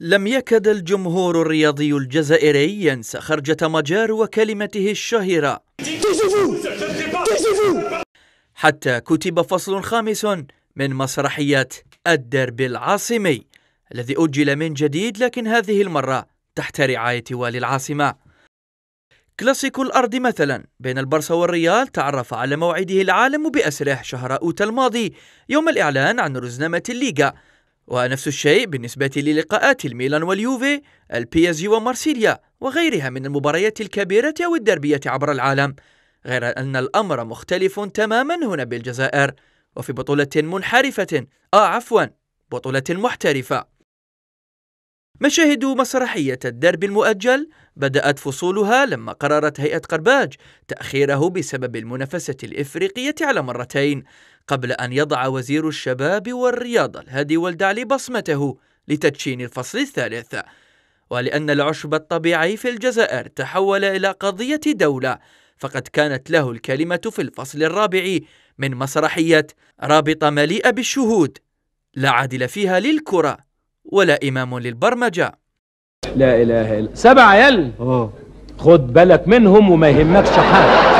لم يكد الجمهور الرياضي الجزائري ينسى خرجة مجار وكلمته الشهيرة حتى كتب فصل خامس من مسرحية الدرب العاصمي الذي أجل من جديد لكن هذه المرة تحت رعاية والي العاصمة كلاسيكو الأرض مثلا بين البرصة والريال تعرف على موعده العالم بأسره شهر أوت الماضي يوم الإعلان عن رزنامة الليغا ونفس الشيء بالنسبة للقاءات الميلان واليوفي البي اس جي ومارسيليا وغيرها من المباريات الكبيرة أو الدربية عبر العالم غير أن الأمر مختلف تماما هنا بالجزائر وفي بطولة منحرفة آه عفوا بطولة محترفة مشاهد مسرحية الدرب المؤجل بدأت فصولها لما قررت هيئة قرباج تأخيره بسبب المنافسة الإفريقية على مرتين قبل أن يضع وزير الشباب والرياضة الهادي والدعلي بصمته لتدشين الفصل الثالث ولأن العشب الطبيعي في الجزائر تحول إلى قضية دولة فقد كانت له الكلمة في الفصل الرابع من مسرحية رابطة مليئة بالشهود لا عادل فيها للكرة ولا إمام للبرمجة لا إله إلا سبع عيال آه. خد بالك منهم وما يهمكش حاجة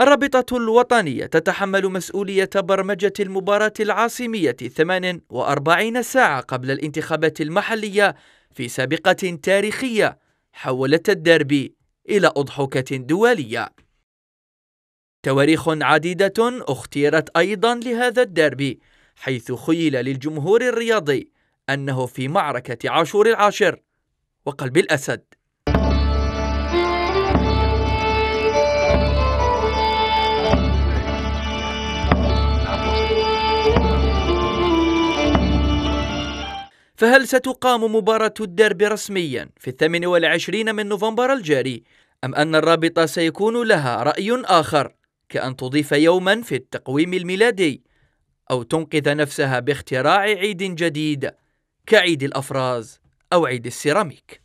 الرابطة الوطنية تتحمل مسؤولية برمجة المباراة العاصمية 48 ساعة قبل الانتخابات المحلية في سابقة تاريخية حولت الدربي إلى أضحكة دولية تواريخ عديدة اختيرت أيضا لهذا الدربي حيث خيل للجمهور الرياضي أنه في معركة عاشور العاشر وقلب الأسد فهل ستقام مباراة الدرب رسميا في الثامن والعشرين من نوفمبر الجاري أم أن الرابطة سيكون لها رأي آخر كأن تضيف يوما في التقويم الميلادي أو تنقذ نفسها باختراع عيد جديد كعيد الأفراز أو عيد السيراميك